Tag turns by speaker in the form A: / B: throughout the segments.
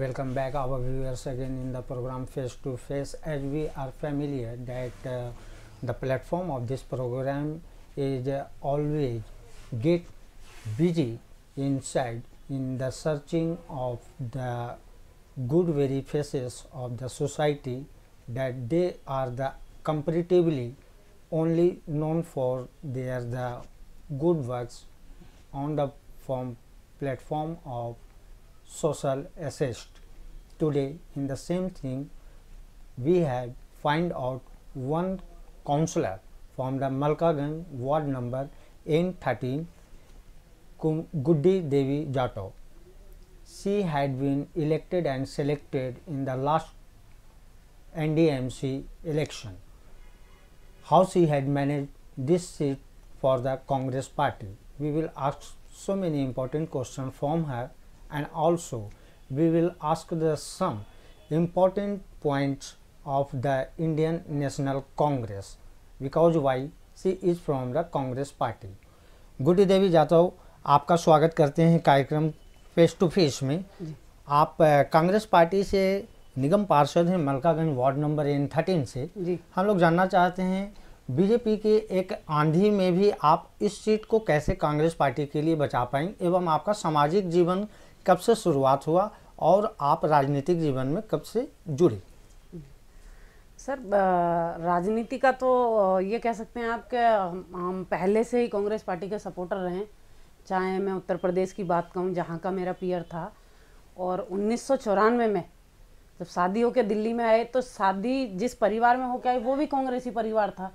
A: welcome back our viewers again in the program face to face as we are familiar that uh, the platform of this program is uh, always get busy inside in the searching of the good very faces of the society that they are the comparatively only known for their the good works on the form platform of social assessed today in the same thing we have find out one counselor from the Malkagan ward number N13 Guddi Devi Jato. She had been elected and selected in the last NDMC election. How she had managed this seat for the Congress party. We will ask so many important questions from her and also we will ask the some important points of the Indian National Congress because why she is from the Congress party. गुडी देवी जाधव आपका स्वागत करते हैं कार्यक्रम face to face में आप congress party se निगम पार्षद हैं Malkaganj ward number N thirteen से जी हम लोग जानना चाहते हैं बीजेपी के एक आंधी में भी आप इस सीट को कैसे कांग्रेस पार्टी के लिए बचा पाएं एवं आपका सामाजिक जीवन कब से शुरुआत हुआ और आप राजनीतिक जीवन में कब से जुड़े
B: सर राजनीति का तो ये कह सकते हैं आप कि हम पहले से ही कांग्रेस पार्टी के सपोर्टर रहे चाहे मैं उत्तर प्रदेश की बात कहूँ जहाँ का मेरा पियर था और उन्नीस में जब शादी होकर दिल्ली में आए तो शादी जिस परिवार में होकर आई वो भी कांग्रेसी परिवार था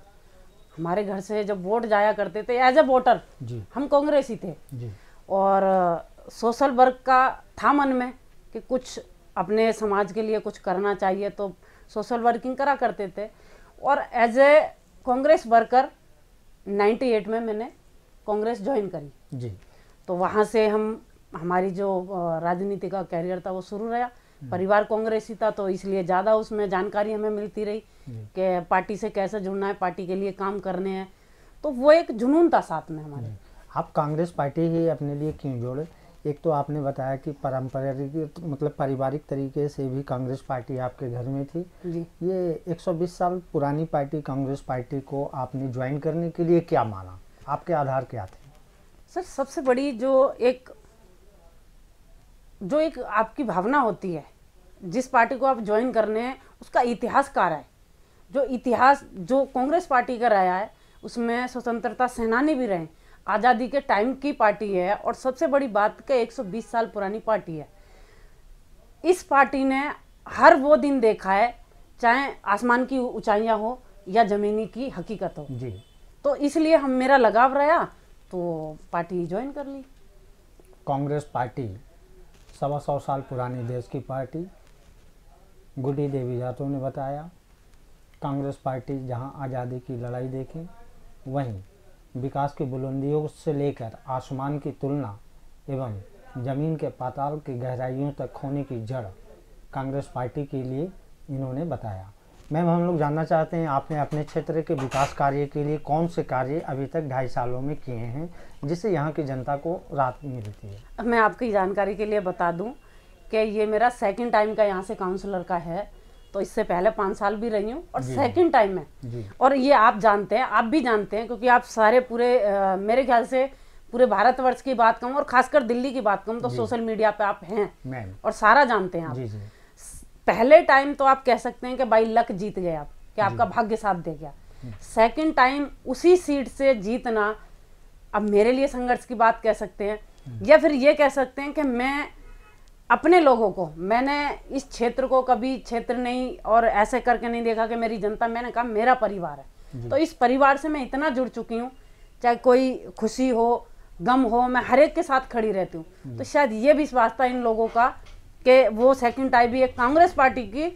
B: हमारे घर से जब वोट जाया करते थे एज ए वोटर हम कांग्रेसी थे और सोशल वर्क का था मन में कि कुछ अपने समाज के लिए कुछ करना चाहिए तो सोशल वर्किंग करा करते थे और एज ए कांग्रेस वर्कर 98 में मैंने कांग्रेस ज्वाइन करी जी तो वहाँ से हम हमारी जो राजनीति का कैरियर था वो शुरू रहा हम्म। परिवार कांग्रेस ही था तो इसलिए ज़्यादा उसमें जानकारी हमें मिलती रही कि पार्टी से कैसे जुड़ना है पार्टी के लिए काम करने हैं तो वो एक जुनून था साथ में हमारे
A: आप कांग्रेस पार्टी ही अपने लिए क्यों जोड़े एक तो आपने बताया कि पारंपरिक मतलब पारिवारिक तरीके से भी कांग्रेस पार्टी आपके घर में थी जी ये 120 साल पुरानी पार्टी कांग्रेस पार्टी को आपने ज्वाइन करने के लिए क्या माना आपके आधार
B: क्या थे सर सबसे बड़ी जो एक जो एक आपकी भावना होती है जिस पार्टी को आप ज्वाइन करने हैं उसका इतिहास कार है जो इतिहास जो कांग्रेस पार्टी का रहा है उसमें स्वतंत्रता सेनानी भी रहे आज़ादी के टाइम की पार्टी है और सबसे बड़ी बात के 120 साल पुरानी पार्टी है इस पार्टी ने हर वो दिन देखा है चाहे आसमान की ऊंचाइयां हो या ज़मीनी की हकीकत हो जी तो इसलिए हम मेरा लगाव रहा तो पार्टी ज्वाइन कर ली
A: कांग्रेस पार्टी सवा सौ साल पुरानी देश की पार्टी गुडी देवी जाटो ने बताया कांग्रेस पार्टी जहां आज़ादी की लड़ाई देखी वहीं विकास की बुलंदियों से लेकर आसमान की तुलना एवं जमीन के पाताल की गहराइयों तक खोने की जड़ कांग्रेस पार्टी के लिए इन्होंने बताया मैम हम लोग जानना चाहते हैं आपने अपने क्षेत्र के विकास कार्य के लिए कौन से कार्य अभी तक ढाई सालों में किए हैं जिससे यहाँ की जनता को राहत मिलती
B: है मैं आपकी जानकारी के लिए बता दूँ कि ये मेरा सेकेंड टाइम का यहाँ से काउंसलर का है तो इससे पहले पाँच साल भी रही हूँ और सेकंड टाइम है और ये आप जानते हैं आप भी जानते हैं क्योंकि आप सारे पूरे आ, मेरे ख्याल से पूरे भारतवर्ष की बात कहूँ और खासकर दिल्ली की बात कहूँ तो सोशल मीडिया पे आप हैं और सारा जानते हैं आप जी, जी। पहले टाइम तो आप कह सकते हैं कि भाई लक जीत गए आप कि आपका भाग्य साथ दे गया सेकेंड टाइम उसी सीट से जीतना अब मेरे लिए संघर्ष की बात कह सकते हैं हम्म। या फिर ये कह सकते हैं कि मैं अपने लोगों को मैंने इस क्षेत्र को कभी क्षेत्र नहीं और ऐसे करके नहीं देखा कि मेरी जनता मैंने कहा मेरा परिवार है तो इस परिवार से मैं इतना जुड़ चुकी हूँ चाहे कोई खुशी हो गम हो मैं हर एक के साथ खड़ी रहती हूँ तो शायद ये विश्वास था इन लोगों का कि वो सेकंड टाइम भी एक कांग्रेस पार्टी की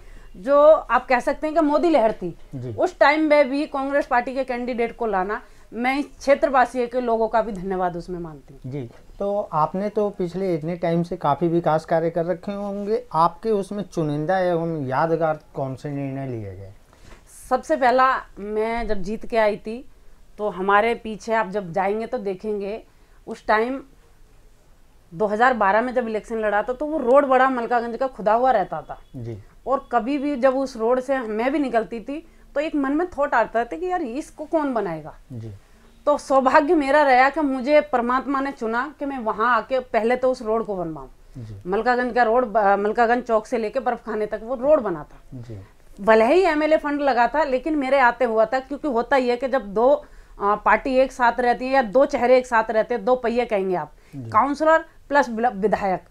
B: जो आप कह सकते हैं कि मोदी लहर थी उस टाइम में भी कांग्रेस पार्टी के कैंडिडेट को लाना मैं क्षेत्रवासी के लोगों का भी धन्यवाद उसमें मानती
A: हूँ जी तो आपने तो पिछले इतने टाइम से काफ़ी विकास कार्य कर रखे होंगे आपके उसमें चुनिंदा एवं यादगार कौन से निर्णय लिए गए
B: सबसे पहला मैं जब जीत के आई थी तो हमारे पीछे आप जब जाएंगे तो देखेंगे उस टाइम 2012 में जब इलेक्शन लड़ा था तो वो रोड बड़ा मलकागंज का खुदा हुआ रहता था जी और कभी भी जब उस रोड से मैं भी निकलती थी तो एक मन में थॉट आता था कि यार इसको कौन बनाएगा जी तो सौभाग्य मेरा रहा कि मुझे परमात्मा ने चुना कि मैं वहां आके पहले तो उस रोड को बनवाऊ मलकागंज का रोड मलकागंज चौक से लेके बर्फ खाने तक वो रोड बना था भले ही एमएलए फंड लगा था लेकिन मेरे आते हुआ था क्योंकि होता ही है कि जब दो पार्टी एक साथ रहती है या दो चेहरे एक साथ रहते हैं दो पहिए कहेंगे आप काउंसलर प्लस विधायक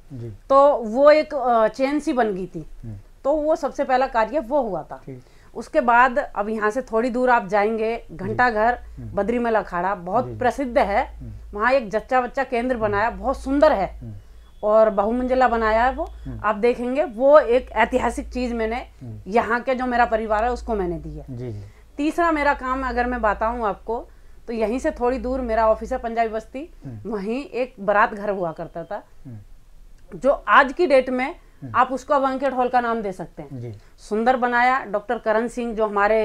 B: तो वो एक चेन सी बन गई थी हम्म। तो वो सबसे पहला कार्य वो हुआ था उसके बाद अब यहाँ से थोड़ी दूर आप जाएंगे घंटा घर बद्री मेला अखाड़ा बहुत प्रसिद्ध है वहाँ एक जच्चा बच्चा केंद्र बनाया बहुत सुंदर है और बहुमंजिला बनाया है वो आप देखेंगे वो एक ऐतिहासिक चीज मैंने यहाँ के जो मेरा परिवार है उसको मैंने दी है तीसरा मेरा काम अगर मैं बताऊँ आपको तो यहीं से थोड़ी दूर मेरा ऑफिस है पंजाबी बस्ती वहीं एक बारात घर हुआ करता था जो आज की डेट में हम्म। आप उसको अंकेट हॉल का नाम दे सकते हैं सुंदर बनाया डॉक्टर करण सिंह जो हमारे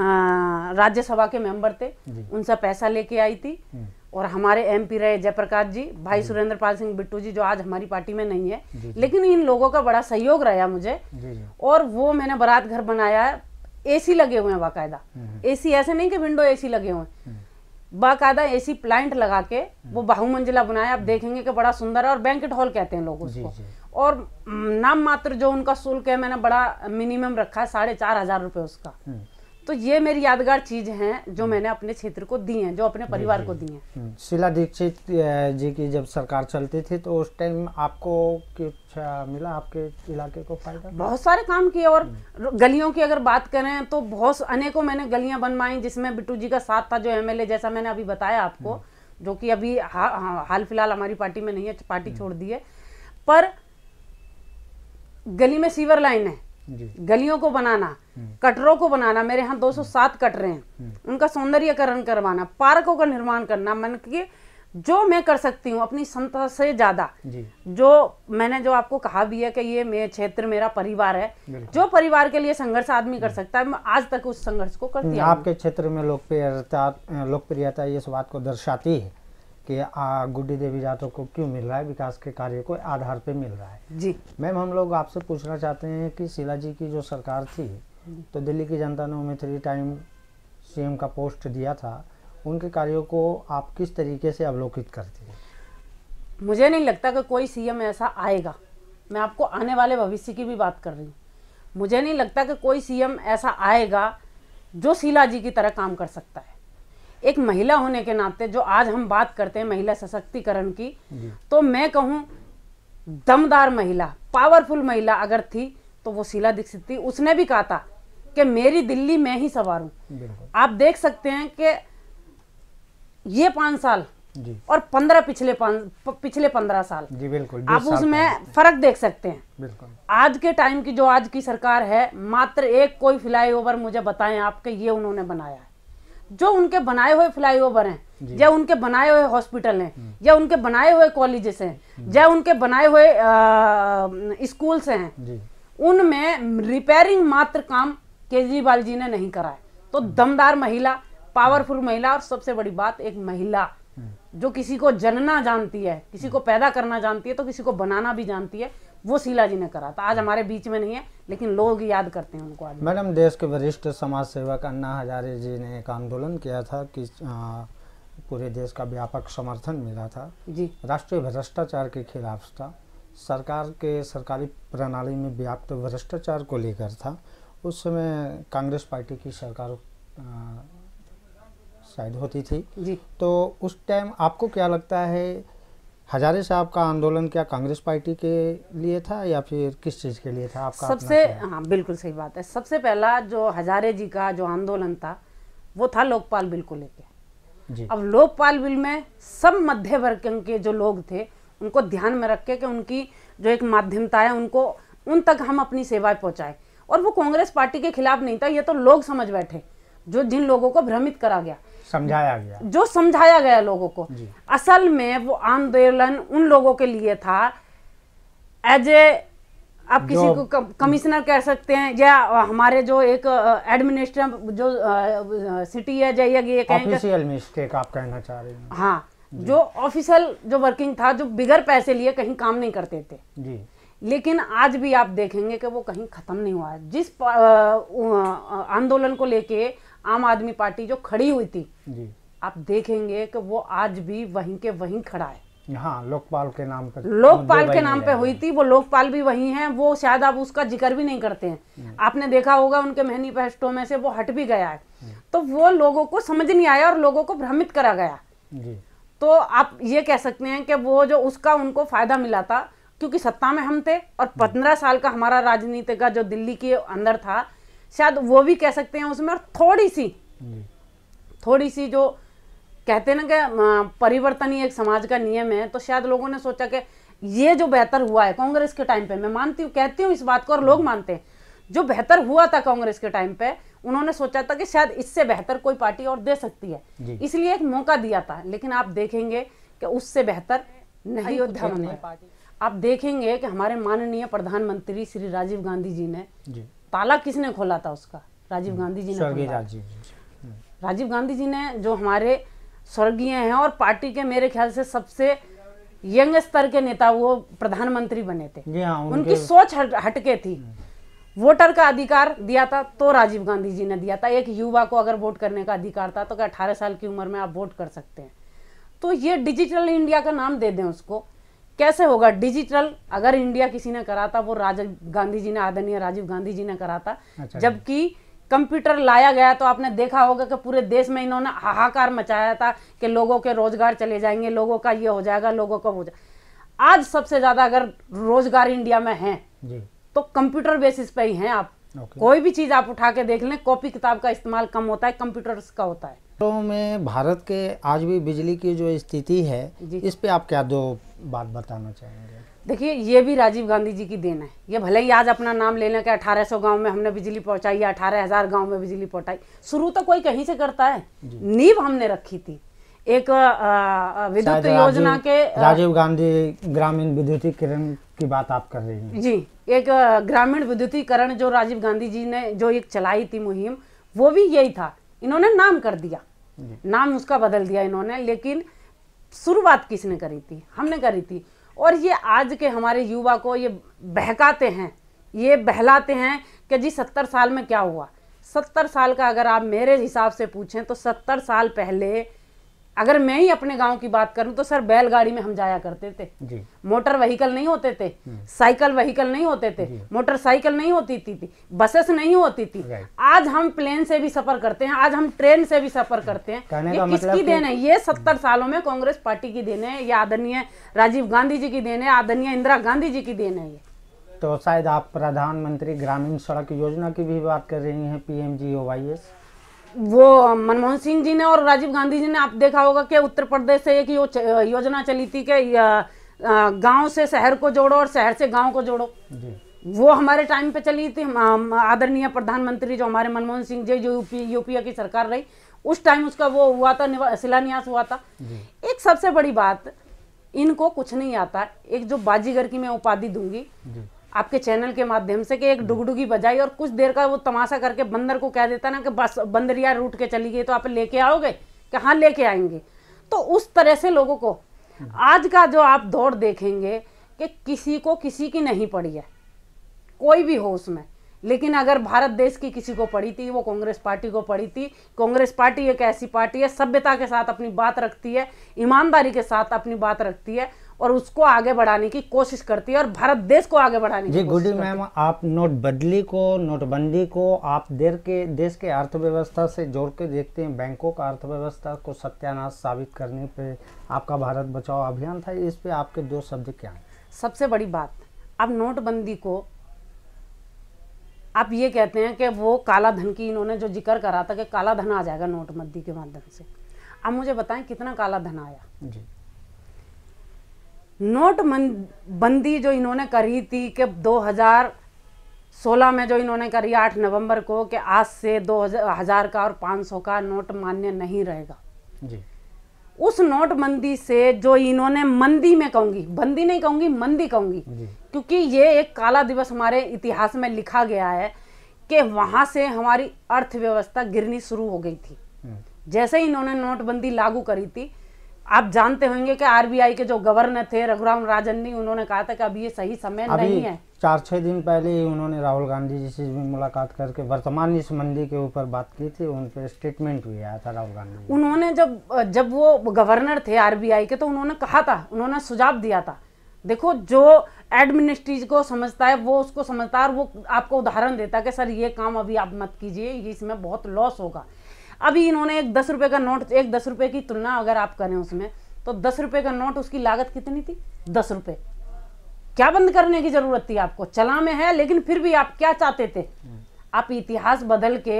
B: राज्यसभा के मेंबर थे उनसे पैसा लेके आई थी हम्म। और हमारे एमपी रहे जयप्रकाश जी भाई सुरेंद्र पाल सिंह बिट्टू जी जो आज हमारी पार्टी में नहीं है लेकिन इन लोगों का बड़ा सहयोग रहा मुझे और वो मैंने बारात घर बनाया ए एसी लगे हुए हैं बाकायदा एसी हम्म, ऐसे नहीं कि विंडो एसी लगे हुए बाकायदा एसी प्लांट लगा के वो बहुमंजिला बनाया आप देखेंगे कि बड़ा सुंदर है और बैंकेट हॉल कहते हैं लोग उसको और नाम मात्र जो उनका शुल्क है मैंने बड़ा मिनिमम रखा है साढ़े चार हजार रुपये उसका हम्म। तो ये मेरी यादगार चीज है जो हम्म। मैंने अपने क्षेत्र को दी है जो अपने परिवार को दी है हम्म।
A: शिला दीक्षित जी की जब सरकार चलती थी तो उस टाइम आपको कुछ मिला आपके इलाके को फायदा बहुत सारे
B: काम किए और गलियों की अगर बात करें तो बहुत अनेकों मैंने गलियां बनवाई जिसमें बिट्टू जी का साथ था जो एमएलए जैसा मैंने अभी बताया आपको जो कि अभी हा, हा, हाल फिलहाल हमारी पार्टी में नहीं है पार्टी छोड़ दी है पर गली में सीवर लाइन है गलियों को बनाना कटरों को बनाना मेरे यहाँ 207 कटरे हैं हम्म। उनका सौंदर्यकरण करवाना पार्कों का निर्माण करना मन की जो मैं कर सकती हूँ अपनी संता से ज्यादा जो मैंने जो आपको कहा भी है कि ये मेरे क्षेत्र मेरा परिवार है जो परिवार के लिए संघर्ष आदमी कर हम्म। सकता है मैं आज तक उस संघर्ष को करती हम्म, हूँ आपके
A: क्षेत्र में लोकप्रियता लोकप्रियता इस बात को दर्शाती है कि गुड्डी देवी जाटव को क्यों मिल रहा है विकास के कार्य को आधार पे मिल रहा है जी मैम हम लोग आपसे पूछना चाहते हैं कि शीला जी की जो सरकार थी तो दिल्ली की जनता ने उन्हें थ्री टाइम सीएम का पोस्ट दिया था उनके कार्यों को आप किस तरीके से अवलोकित करती हैं
B: मुझे नहीं लगता कि कोई सी ऐसा आएगा मैं आपको आने वाले भविष्य की भी बात कर रही हूँ मुझे नहीं लगता कि कोई सी ऐसा आएगा जो शीला जी की तरह काम कर सकता है एक महिला होने के नाते जो आज हम बात करते हैं महिला सशक्तिकरण की तो मैं कहूं दमदार महिला पावरफुल महिला अगर थी तो वो शीला दीक्षित थी उसने भी कहा था कि मेरी दिल्ली में ही सवार हूं आप देख सकते हैं कि ये पांच साल और पंद्रह पिछले पिछले पंद्रह साल जी बिल्कुल आप उसमें फर्क देख सकते हैं बिल्कुल आज के टाइम की जो आज की सरकार है मात्र एक कोई फ्लाईओवर मुझे बताएं आपके ये उन्होंने बनाया है जो उनके बनाए हुए फ्लाईओवर हैं या उनके बनाए हुए हॉस्पिटल हैं हम्म। या उनके बनाए हुए कॉलेजेस हैं हम्म। या उनके बनाए हुए स्कूल्स हैं उनमें रिपेयरिंग मात्र काम केजरीवाल जी ने नहीं करा है तो हम्म। दमदार महिला पावरफुल महिला और सबसे बड़ी बात एक महिला जो किसी को जनना जानती है किसी को पैदा करना जानती है तो किसी को बनाना भी जानती है वो शीला जी ने करा था आज हम्म। हमारे बीच में नहीं है लेकिन लोग याद करते हैं उनको आज
A: मैडम देश के वरिष्ठ समाज सेवक अन्ना हजारे जी ने एक आंदोलन किया था कि पूरे देश का व्यापक समर्थन मिला था जी राष्ट्रीय भ्रष्टाचार के खिलाफ था सरकार के सरकारी प्रणाली में व्याप्त भ्रष्टाचार को लेकर था उस समय कांग्रेस पार्टी की सरकार शायद होती थी जी तो उस टाइम आपको क्या लगता है हजारे साहब का आंदोलन क्या कांग्रेस पार्टी के लिए था या फिर किस चीज़ के लिए था आपका सबसे हाँ
B: बिल्कुल सही बात है सबसे पहला जो हजारे जी का जो आंदोलन था वो था लोकपाल बिल को लेके जी अब लोकपाल बिल में सब मध्य वर्ग के जो लोग थे उनको ध्यान में रख के कि उनकी जो एक माध्यमता है उनको उन तक हम अपनी सेवाएं पहुंचाए और वो कांग्रेस पार्टी के खिलाफ नहीं था ये तो लोग समझ बैठे जो जिन लोगों को भ्रमित करा गया समझाया गया जो समझाया गया लोगों को असल में वो आंदोलन उन लोगों के लिए था एज ए आप किसी को कमिश्नर कह सकते हैं या हमारे जो एक एडमिनिस्ट्रेटर जो सिटी है जाइए ये ऑफिशियल
A: मिस्टेक आप कहना चाह रहे हैं
B: हाँ जो ऑफिशियल जो वर्किंग था जो बिगर पैसे लिए कहीं काम नहीं करते थे जी लेकिन आज भी आप देखेंगे कि वो कहीं खत्म नहीं हुआ है जिस आंदोलन को लेके आम आदमी पार्टी जो खड़ी हुई थी जी आप देखेंगे कि वो आज भी वहीं के वहीं खड़ा है
A: हाँ लोकपाल के नाम पर लोकपाल के नाम पे हुई
B: थी वो लोकपाल भी वही हैं वो शायद आप उसका जिक्र भी नहीं करते हैं हम्म। आपने देखा होगा उनके पहस्टों में से वो हट भी गया है हम्म। तो वो लोगों को समझ नहीं आया और लोगों को भ्रमित करा गया जी तो आप ये कह सकते हैं कि वो जो उसका उनको फायदा मिला था क्योंकि सत्ता में हम थे और हम्म। पंद्रह साल का हमारा राजनीति का जो दिल्ली के अंदर था शायद वो भी कह सकते हैं उसमें और थोड़ी सी थोड़ी सी जो कहते ना कि परिवर्तन ही एक समाज का नियम है तो शायद लोगों ने सोचा कि ये जो बेहतर हुआ है कांग्रेस के टाइम पे मैं मानती हूँ कहती हूँ इस बात को और लोग हम्म। मानते हैं जो बेहतर हुआ था कांग्रेस के टाइम पे उन्होंने सोचा था कि शायद इससे बेहतर कोई पार्टी और दे सकती है इसलिए एक मौका दिया था लेकिन आप देखेंगे कि उससे बेहतर नहीं अयोध्या आप देखेंगे कि हमारे माननीय प्रधानमंत्री श्री राजीव गांधी जी ने ताला किसने खोला था उसका राजीव हम्म, गांधी जी ने राजीव हम्म। राजीव गांधी जी ने जो हमारे स्वर्गीय हैं और पार्टी के मेरे ख्याल से सबसे यंग स्तर के नेता वो प्रधानमंत्री बने थे हाँ, उनकी सोच हट, हटके थी हम्म। वोटर का अधिकार दिया था तो राजीव गांधी जी ने दिया था एक युवा को अगर वोट करने का अधिकार था तो क्या अठारह साल की उम्र में आप वोट कर सकते हैं तो ये डिजिटल इंडिया का नाम दे दें उसको कैसे होगा डिजिटल अगर इंडिया किसी ने कराता वो राजीव गांधी जी ने आदरणीय राजीव गांधी जी ने कराता अच्छा जबकि कंप्यूटर लाया गया तो आपने देखा होगा कि पूरे देश में इन्होंने हाहाकार मचाया था कि लोगों के रोजगार चले जाएंगे लोगों का ये हो जाएगा लोगों का हो जाएगा आज सबसे ज़्यादा अगर रोजगार इंडिया में है तो कंप्यूटर बेसिस पे ही है आप कोई भी चीज़ आप उठा के देख लें कॉपी किताब का इस्तेमाल कम होता है कंप्यूटर का होता है
A: तो में भारत के आज भी बिजली की जो स्थिति है इस पे आप क्या दो बात बताना चाहेंगे
B: देखिए ये भी राजीव गांधी जी की देन है ये भले ही आज अपना नाम ले लें कि 1800 गांव में हमने बिजली पहुंचाई या 18000 गांव में बिजली पहुंचाई शुरू तो कोई कहीं से करता है नींव हमने रखी थी एक विद्युत योजना के राजीव
A: गांधी ग्रामीण विद्युतीकरण की बात आप कर रही हैं
B: जी एक ग्रामीण विद्युतीकरण जो राजीव गांधी जी ने जो एक चलाई थी मुहिम वो भी यही था इन्होंने नाम कर दिया नाम उसका बदल दिया इन्होंने लेकिन शुरुआत किसने करी थी हमने करी थी और ये आज के हमारे युवा को ये बहकाते हैं ये बहलाते हैं कि जी सत्तर साल में क्या हुआ सत्तर साल का अगर आप मेरे हिसाब से पूछें तो सत्तर साल पहले अगर मैं ही अपने गांव की बात करूं तो सर बैलगाड़ी में हम जाया करते थे जी। मोटर व्हीकल नहीं होते थे हम्म। साइकिल व्हीकल नहीं होते थे मोटरसाइकिल नहीं होती थी, थी बसेस नहीं होती थी आज हम प्लेन से भी सफर करते हैं आज हम ट्रेन से भी सफर करते हैं ये मतलब किसकी देन है ये सत्तर सालों में कांग्रेस पार्टी की देन है या आदरणीय राजीव गांधी जी की देन है आदरणीय इंदिरा गांधी जी की देन है ये
A: तो शायद आप प्रधानमंत्री ग्रामीण सड़क योजना की भी बात कर रही हैं P M G O Y S
B: वो मनमोहन सिंह जी ने और राजीव गांधी जी ने आप देखा होगा कि उत्तर प्रदेश से एक यो, योजना चली थी कि गांव से शहर को जोड़ो और शहर से गांव को जोड़ो वो हमारे टाइम पे चली थी आदरणीय प्रधानमंत्री जो हमारे मनमोहन सिंह जी जो यूपी यूपीए की सरकार रही उस टाइम उसका वो हुआ था शिलान्यास हुआ था एक सबसे बड़ी बात इनको कुछ नहीं आता एक जो बाजीगर की मैं उपाधि दूंगी आपके चैनल के माध्यम से कि एक डुगडुगी बजाई और कुछ देर का वो तमाशा करके बंदर को कह देता ना कि बस बंदरिया रूट के चली गई तो आप लेके आओगे कि हाँ लेके आएंगे तो उस तरह से लोगों को आज का जो आप दौर देखेंगे कि किसी को किसी की नहीं पड़ी है कोई भी हो उसमें लेकिन अगर भारत देश की किसी को पड़ी थी वो कांग्रेस पार्टी को पड़ी थी कांग्रेस पार्टी एक ऐसी पार्टी है सभ्यता के साथ अपनी बात रखती है ईमानदारी के साथ अपनी बात रखती है और उसको आगे बढ़ाने की कोशिश करती है और भारत देश को आगे बढ़ाने जी गुडी मैम
A: आप बदली को नोटबंदी को आप देर के देश के अर्थव्यवस्था से जोड़ के देखते हैं बैंकों का अर्थव्यवस्था को सत्यानाश साबित करने पे आपका भारत बचाओ अभियान था इस पे आपके दो शब्द क्या हैं
B: सबसे बड़ी बात अब नोटबंदी को आप ये कहते हैं कि वो काला धन की इन्होंने जो जिक्र करा था कि काला धन आ जाएगा नोटबंदी के माध्यम से अब मुझे बताएं कितना काला धन आया जी नोट बंदी जो इन्होंने करी थी कि 2016 में जो इन्होंने करी 8 नवंबर को कि आज से दो हजार का और 500 का नोट मान्य नहीं रहेगा जी उस नोटबंदी से जो इन्होंने मंदी में कहूंगी बंदी नहीं कहूंगी मंदी कहूंगी क्योंकि ये एक काला दिवस हमारे इतिहास में लिखा गया है कि वहां से हमारी अर्थव्यवस्था गिरनी शुरू हो गई थी हम्म। जैसे ही इन्होंने नोटबंदी लागू करी थी आप जानते होंगे कि आरबीआई के जो गवर्नर थे रघुराम राजन ने उन्होंने कहा था कि अभी ये सही समय नहीं है
A: चार छह दिन पहले ही उन्होंने राहुल गांधी जी से भी मुलाकात करके वर्तमान इस मंदी के ऊपर बात की थी उन पर स्टेटमेंट भी आया था राहुल गांधी
B: उन्होंने जब जब वो गवर्नर थे आरबीआई के तो उन्होंने कहा था उन्होंने सुझाव दिया था देखो जो एडमिनिस्ट्रीज को समझता है वो उसको समझता है और वो आपको उदाहरण देता है कि सर ये काम अभी आप मत कीजिए इसमें बहुत लॉस होगा अभी इन्होंने एक दस रुपये का नोट एक दस रुपये की तुलना अगर आप करें उसमें तो दस रुपये का नोट उसकी लागत कितनी थी दस रुपये क्या बंद करने की ज़रूरत थी आपको चला में है लेकिन फिर भी आप क्या चाहते थे आप इतिहास बदल के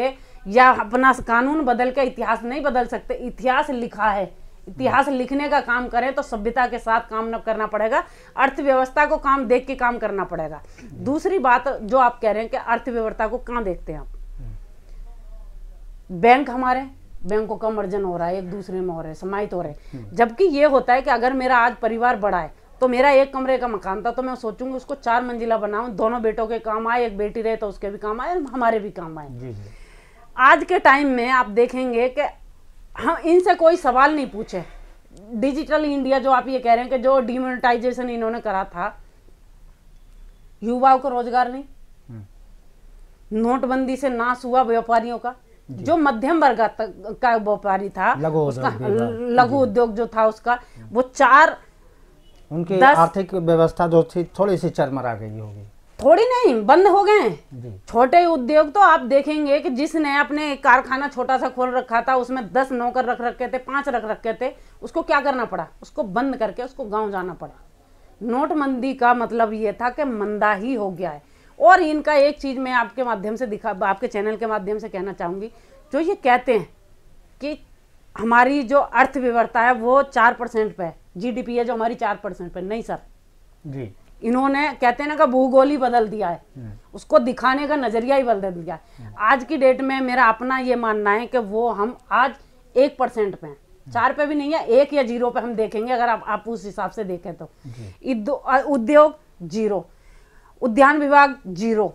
B: या अपना कानून बदल के इतिहास नहीं बदल सकते इतिहास लिखा है इतिहास लिखने का काम करें तो सभ्यता के साथ काम न करना पड़ेगा अर्थव्यवस्था को काम देख के काम करना पड़ेगा दूसरी बात जो आप कह रहे हैं कि अर्थव्यवस्था को कहाँ देखते हैं आप बैंक हमारे बैंक को कन्वर्जन हो रहा है एक दूसरे में हो रहे समाहित हो रहे जबकि ये होता है कि अगर मेरा आज परिवार बड़ा है तो मेरा एक कमरे का मकान था तो मैं सोचूंगी उसको चार मंजिला बनाऊं दोनों बेटों के काम आए एक बेटी रहे तो उसके भी काम आए हमारे भी काम आए आज के टाइम में आप देखेंगे कि हम हाँ, इनसे कोई सवाल नहीं पूछे डिजिटल इंडिया जो आप ये कह रहे हैं कि जो डिमोनिटाइजेशन इन्होंने करा था युवाओं को रोजगार नहीं हम्म। नोटबंदी से नाश हुआ व्यापारियों का जो मध्यम वर्ग का व्यापारी था लघु लघु उद्योग जो था उसका वो चार
A: उनकी आर्थिक व्यवस्था जो थी थोड़ी सी चरमरा गई होगी
B: थोड़ी नहीं बंद हो गए छोटे उद्योग तो आप देखेंगे कि जिसने अपने कारखाना छोटा सा खोल रखा था उसमें दस नौकर रख रखे थे पांच रख रखे थे उसको क्या करना पड़ा उसको बंद करके उसको गांव जाना पड़ा नोटबंदी का मतलब ये था कि मंदा ही हो गया है और इनका एक चीज़ मैं आपके माध्यम से दिखा आपके चैनल के माध्यम से कहना चाहूंगी जो ये कहते हैं कि हमारी जो अर्थव्यवस्था है वो चार परसेंट पे है जीडीपी है जो हमारी चार परसेंट पे नहीं सर जी इन्होंने कहते हैं ना कि भूगोल ही बदल दिया है हम्म। उसको दिखाने का नजरिया ही बदल दिया है हम्म। आज की डेट में मेरा अपना ये मानना है कि वो हम आज एक परसेंट पे हैं हम्म। चार पे भी नहीं है एक या जीरो पे हम देखेंगे अगर आप, आप उस हिसाब से देखें तो उद्योग जीरो उद्यान विभाग जीरो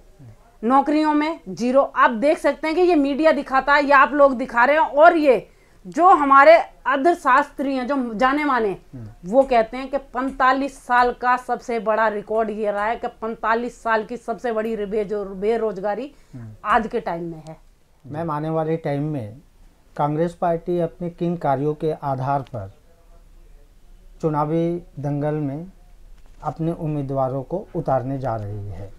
B: नौकरियों में जीरो आप देख सकते हैं कि ये मीडिया दिखाता है या आप लोग दिखा रहे हैं और ये जो हमारे अर्धशास्त्री हैं जो जाने माने वो कहते हैं कि 45 साल का सबसे बड़ा रिकॉर्ड ये रहा है कि 45 साल की सबसे बड़ी बेरोजगारी आज के टाइम में है
A: मैम आने वाले टाइम में कांग्रेस पार्टी अपने किन कार्यों के आधार पर चुनावी दंगल में अपने उम्मीदवारों को उतारने जा रही है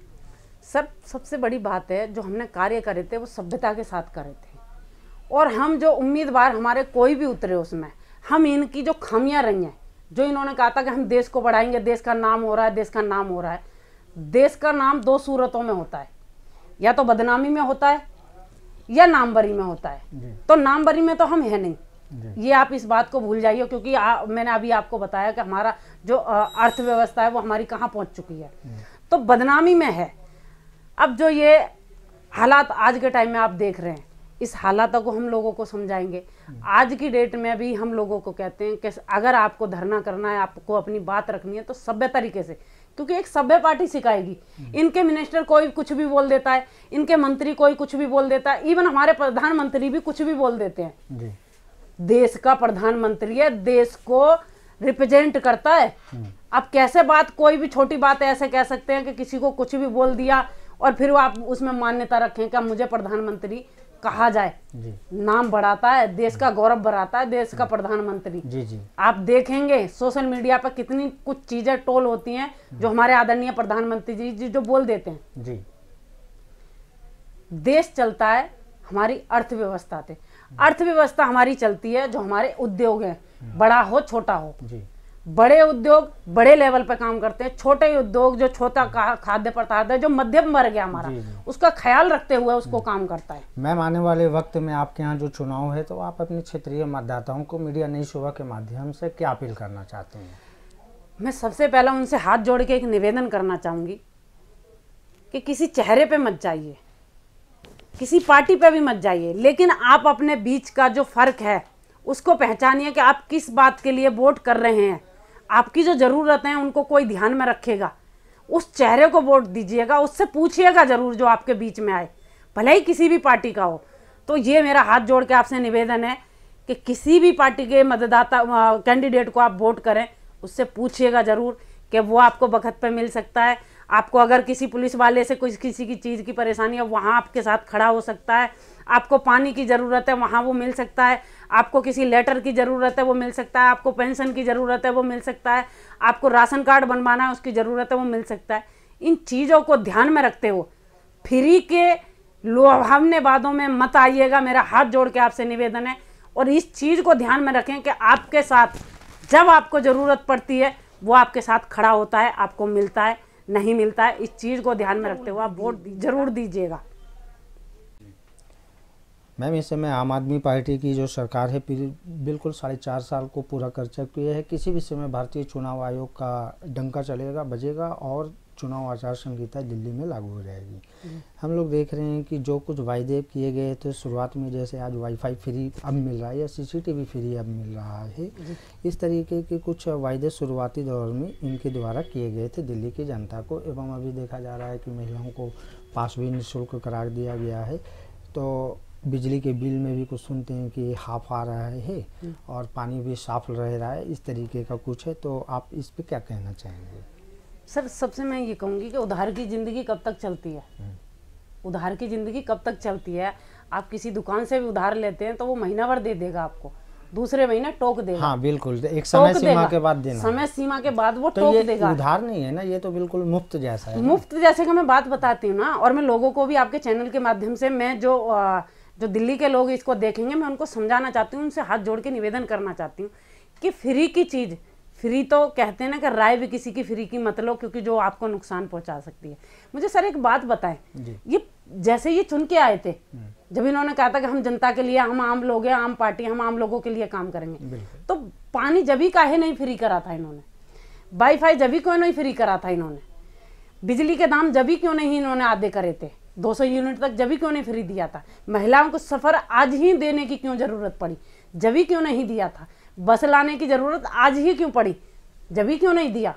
B: सब सबसे बड़ी बात है जो हमने कार्य करे थे वो सभ्यता के साथ करे थे और हम जो उम्मीदवार हमारे कोई भी उतरे उसमें हम इनकी जो खामियां रही हैं जो इन्होंने कहा था कि हम देश को बढ़ाएंगे देश का नाम हो रहा है देश का नाम हो रहा है देश का नाम दो सूरतों में होता है या तो बदनामी में होता है या नामबरी में होता है तो नामबरी में तो हम है नहीं ये आप इस बात को भूल जाइए क्योंकि आ, मैंने अभी आपको बताया कि हमारा जो अर्थव्यवस्था है वो हमारी कहाँ पहुंच चुकी है हम्म। तो बदनामी में है अब जो ये हालात आज के टाइम में आप देख रहे हैं इस हालात को हम लोगों को समझाएंगे हम्म। आज की डेट में भी हम लोगों को कहते हैं कि अगर आपको धरना करना है आपको अपनी बात रखनी है तो सभ्य तरीके से क्योंकि एक सभ्य पार्टी सिखाएगी हम्म। इनके मिनिस्टर कोई कुछ भी बोल देता है इनके मंत्री कोई कुछ भी बोल देता है इवन हमारे प्रधानमंत्री भी कुछ भी बोल देते हैं देश का प्रधानमंत्री है देश को रिप्रेजेंट करता है अब कैसे बात कोई भी छोटी बात ऐसे कह सकते हैं कि किसी को कुछ भी बोल दिया और फिर आप उसमें मान्यता रखें कि मुझे प्रधानमंत्री कहा जाए नाम बढ़ाता है देश का गौरव बढ़ाता है देश का प्रधानमंत्री जी जी आप देखेंगे सोशल मीडिया पर कितनी कुछ चीजें टोल होती हैं जो हमारे आदरणीय प्रधानमंत्री जी जी जो बोल देते हैं जी देश चलता है हमारी अर्थव्यवस्था थे अर्थव्यवस्था हमारी चलती है जो हमारे उद्योग हैं बड़ा हो छोटा हो बड़े उद्योग बड़े लेवल पर काम करते हैं छोटे उद्योग जो छोटा खाद्य पदार्थ है जो मध्यम वर्ग है हमारा जी, उसका ख्याल रखते हुए उसको काम करता है
A: मैम आने वाले वक्त में आपके यहाँ जो चुनाव है तो आप अपने क्षेत्रीय मतदाताओं को मीडिया नई सुबह के माध्यम से क्या अपील करना
B: चाहते हैं मैं सबसे पहला उनसे हाथ जोड़ के एक निवेदन करना चाहूंगी कि किसी चेहरे पे मत जाइए किसी पार्टी पे भी मत जाइए लेकिन आप अपने बीच का जो फ़र्क है उसको पहचानिए कि आप किस बात के लिए वोट कर रहे हैं आपकी जो ज़रूरत हैं उनको कोई ध्यान में रखेगा उस चेहरे को वोट दीजिएगा उससे पूछिएगा ज़रूर जो आपके बीच में आए भले ही किसी भी पार्टी का हो तो ये मेरा हाथ जोड़ के आपसे निवेदन है कि किसी भी पार्टी के मतदाता कैंडिडेट को आप वोट करें उससे पूछिएगा ज़रूर कि वो आपको बखत पर मिल सकता है आपको अगर किसी पुलिस वाले से कुछ किसी की चीज़ की परेशानी है वहाँ आपके साथ खड़ा हो सकता है आपको पानी की ज़रूरत है वहाँ वो मिल सकता है आपको किसी लेटर की ज़रूरत है वो मिल सकता है आपको पेंशन की ज़रूरत है वो मिल सकता है आपको राशन कार्ड बनवाना है उसकी ज़रूरत है वो मिल सकता है इन चीज़ों को ध्यान में रखते हो फ्री के लोभावने वादों में मत आइएगा मेरा हाथ जोड़ के आपसे निवेदन है और इस चीज़ को ध्यान में रखें कि आपके साथ जब आपको ज़रूरत पड़ती है वो आपके साथ खड़ा होता है आपको मिलता है नहीं मिलता है इस चीज़ को ध्यान में रखते हुए आप वोट जरूर दीजिएगा
A: मैम इस समय आम आदमी पार्टी की जो सरकार है बिल्कुल साढ़े चार साल को पूरा कर चुकी है किसी भी समय भारतीय चुनाव आयोग का डंका चलेगा बजेगा और चुनाव आचार संहिता दिल्ली में लागू हो जाएगी हम्म। हम लोग देख रहे हैं कि जो कुछ वायदे किए गए थे शुरुआत में जैसे आज वाईफाई फ्री अब मिल रहा है या सीसीटीवी फ्री अब मिल रहा है इस तरीके के कुछ वायदे शुरुआती दौर में इनके द्वारा किए गए थे दिल्ली की जनता को एवं अभी देखा जा रहा है कि महिलाओं को पास भी निःशुल्क करार दिया गया है तो बिजली के बिल में भी कुछ सुनते हैं कि हाफ आ रहा है हम्म। और पानी भी साफ रह रहा है इस तरीके का कुछ है तो आप इस पर क्या कहना चाहेंगे
B: सर सबसे मैं ये कहूँगी कि उधार की ज़िंदगी कब तक चलती है उधार की ज़िंदगी कब तक चलती है आप किसी दुकान से भी उधार लेते हैं तो वो महीना भर दे देगा आपको दूसरे महीने टोक देगा हाँ
A: बिल्कुल एक समय सीमा के बाद देना समय
B: सीमा के बाद वो तो टोक देगा उधार
A: नहीं है ना ये तो बिल्कुल मुफ्त जैसा है
B: मुफ्त जैसे का मैं बात बताती हूँ ना और मैं लोगों को भी आपके चैनल के माध्यम से मैं जो जो दिल्ली के लोग इसको देखेंगे मैं उनको समझाना चाहती हूँ उनसे हाथ जोड़ के निवेदन करना चाहती हूँ कि फ्री की चीज़ फ्री तो कहते हैं ना कि राय भी किसी की फ्री की मत लो क्योंकि जो आपको नुकसान पहुंचा सकती है मुझे सर एक बात बताएं ये जैसे ये चुन के आए थे हम्म। जब इन्होंने कहा था कि हम जनता के लिए हम आम लोग हैं आम पार्टी हम आम लोगों के लिए काम करेंगे तो पानी जब ही काहे नहीं फ्री करा था इन्होंने जब ही क्यों नहीं फ्री करा था इन्होंने बिजली के दाम ही क्यों नहीं इन्होंने आधे करे थे 200 यूनिट तक ही क्यों नहीं फ्री दिया था महिलाओं को सफ़र आज ही देने की क्यों ज़रूरत पड़ी जब ही क्यों नहीं दिया था बस लाने की ज़रूरत आज ही क्यों पड़ी जब ही क्यों नहीं दिया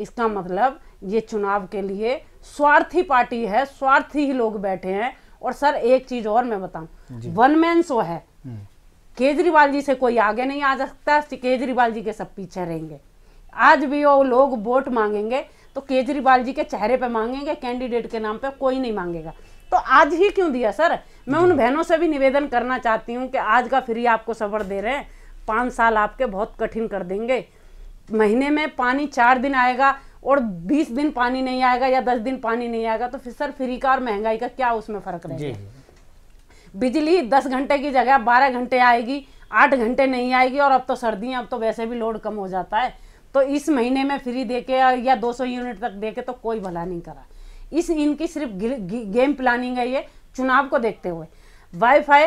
B: इसका मतलब ये चुनाव के लिए स्वार्थी पार्टी है स्वार्थी ही लोग बैठे हैं और सर एक चीज और मैं बताऊं वन मैन शो है हम्म। केजरीवाल जी से कोई आगे नहीं आ सकता केजरीवाल जी के सब पीछे रहेंगे आज भी वो लोग वोट मांगेंगे तो केजरीवाल जी के चेहरे पे मांगेंगे कैंडिडेट के नाम पे कोई नहीं मांगेगा तो आज ही क्यों दिया सर मैं उन बहनों से भी निवेदन करना चाहती हूँ कि आज का फ्री आपको सफर दे रहे हैं पाँच साल आपके बहुत कठिन कर देंगे महीने में पानी चार दिन आएगा और बीस दिन पानी नहीं आएगा या दस दिन पानी नहीं आएगा तो फिर सर फ्री का और महंगाई का क्या उसमें फर्क रहेगा बिजली दस घंटे की जगह बारह घंटे आएगी आठ घंटे नहीं आएगी और अब तो सर्दियाँ अब तो वैसे भी लोड कम हो जाता है तो इस महीने में फ्री दे के या 200 यूनिट तक दे के तो कोई भला नहीं करा इस इनकी सिर्फ गेम प्लानिंग है ये चुनाव को देखते हुए वाईफाई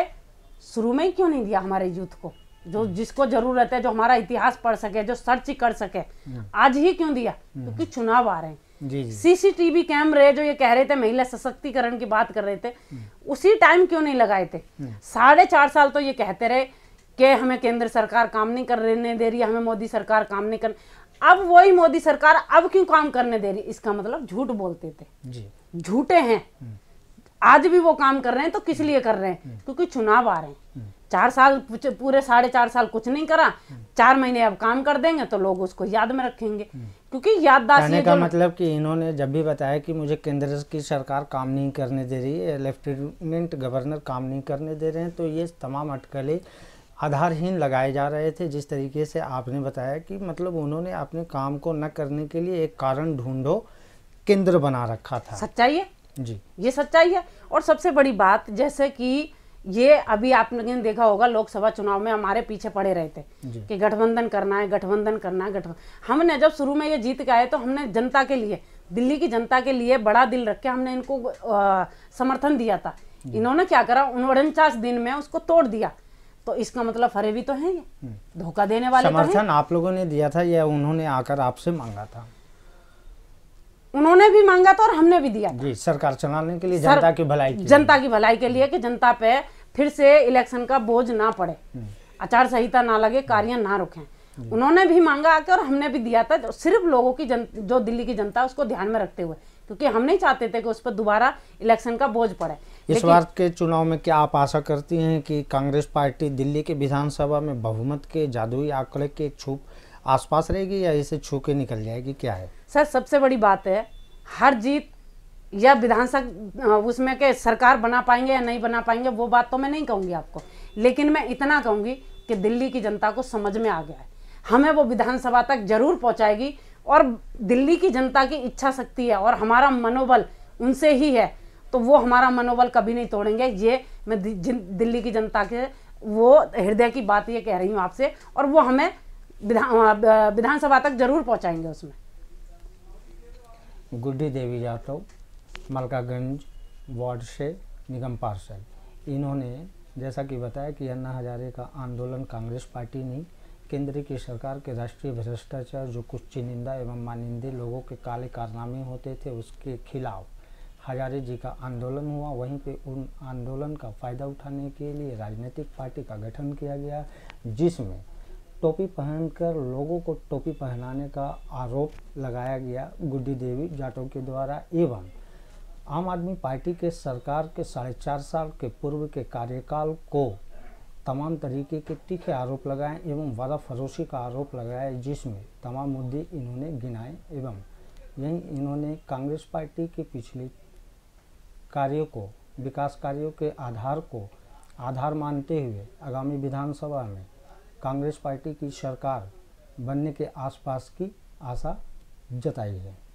B: शुरू में ही क्यों नहीं दिया हमारे यूथ को जो जिसको जरूरत है जो हमारा इतिहास पढ़ सके जो सर्च कर सके हाँ। आज ही क्यों दिया हाँ। क्योंकि चुनाव आ रहे हैं सीसीटीवी कैमरे जो ये कह रहे थे महिला सशक्तिकरण की बात कर रहे थे हाँ। उसी टाइम क्यों नहीं लगाए थे साढ़े चार साल तो ये कहते रहे कि हमें केंद्र सरकार काम नहीं रहे दे रही है हमें मोदी सरकार काम नहीं कर अब वही मोदी सरकार अब क्यों काम करने दे रही इसका मतलब झूठ बोलते थे झूठे हैं आज भी वो काम कर रहे हैं तो किस लिए कर रहे हैं क्योंकि चुनाव आ रहे हैं चार साल पूरे साढ़े चार साल कुछ नहीं करा चार महीने अब काम कर देंगे तो लोग उसको याद में रखेंगे हम्म। क्योंकि याददाश्त का मतलब
A: कि इन्होंने जब भी बताया कि मुझे केंद्र की सरकार काम नहीं करने दे रही है लेफ्टिनेंट गवर्नर काम नहीं करने दे रहे हैं तो ये तमाम अटकलें आधारहीन लगाए जा रहे थे जिस तरीके से आपने बताया कि मतलब उन्होंने अपने काम को न करने के लिए एक कारण ढूंढो केंद्र बना रखा था सच्चाई है
B: जी ये सच्चाई है और सबसे बड़ी बात जैसे की ये अभी आप लोगों ने देखा होगा लोकसभा चुनाव में हमारे पीछे पड़े रहे थे कि गठबंधन करना है गठबंधन करना है गठबंधन हमने जब शुरू में ये जीत के आए तो हमने जनता के लिए दिल्ली की जनता के लिए बड़ा दिल रख के हमने इनको आ, समर्थन दिया था इन्होंने क्या करा उनचास दिन में उसको तोड़ दिया तो इसका मतलब फरे भी तो है ये हम्म। धोखा देने वाले तो समर्थन
A: आप लोगों ने दिया था या उन्होंने आकर आपसे मांगा था
B: उन्होंने भी मांगा था और हमने भी दिया
A: जी सरकार चलाने के लिए जनता की भलाई की जनता
B: की भलाई के लिए कि जनता पे फिर से इलेक्शन का बोझ ना पड़े हम्म। आचार संहिता ना लगे कार्य ना रुके उन्होंने भी मांगा आके और हमने भी दिया था सिर्फ लोगों की जन जो दिल्ली की जनता उसको ध्यान में रखते हुए क्योंकि हम नहीं चाहते थे कि उस पर दोबारा इलेक्शन का बोझ पड़े इस बार
A: के चुनाव में क्या आप आशा करती हैं कि कांग्रेस पार्टी दिल्ली के विधानसभा में बहुमत के जादुई आंकड़े के छुप आसपास रहेगी या इसे छू के निकल जाएगी क्या है
B: सर सबसे बड़ी बात है हर जीत या विधानसभा उसमें के सरकार बना पाएंगे या नहीं बना पाएंगे वो बात तो मैं नहीं कहूँगी आपको लेकिन मैं इतना कहूँगी कि दिल्ली की जनता को समझ में आ गया है हमें वो विधानसभा तक जरूर पहुँचाएगी और दिल्ली की जनता की इच्छा शक्ति है और हमारा मनोबल उनसे ही है तो वो हमारा मनोबल कभी नहीं तोड़ेंगे ये मैं दिल्ली की जनता के वो हृदय की बात ये कह रही हूँ आपसे और वो हमें विधानसभा तक जरूर पहुंचाएंगे उसमें
A: गुड्डी देवी जाटो मलकागंज वार्ड से निगम पार्षद इन्होंने जैसा कि बताया कि अन्ना हजारे का आंदोलन कांग्रेस पार्टी नहीं केंद्र की सरकार के राष्ट्रीय भ्रष्टाचार जो कुछ चुनिंदा एवं मानिंदे लोगों के काले कारनामे होते थे उसके खिलाफ हजारे जी का आंदोलन हुआ वहीं पे उन आंदोलन का फ़ायदा उठाने के लिए राजनीतिक पार्टी का गठन किया गया जिसमें टोपी पहनकर लोगों को टोपी पहनाने का आरोप लगाया गया गुड्डी देवी जाटों के द्वारा एवं आम आदमी पार्टी के सरकार के साढ़े चार साल के पूर्व के कार्यकाल को तमाम तरीके के तीखे आरोप लगाए एवं वादा फरोशी का आरोप लगाया जिसमें तमाम मुद्दे इन्होंने गिनाए एवं यहीं इन्होंने कांग्रेस पार्टी के पिछले कार्यों को विकास कार्यों के आधार को आधार मानते हुए आगामी विधानसभा में कांग्रेस पार्टी की सरकार बनने के आसपास की आशा जताई है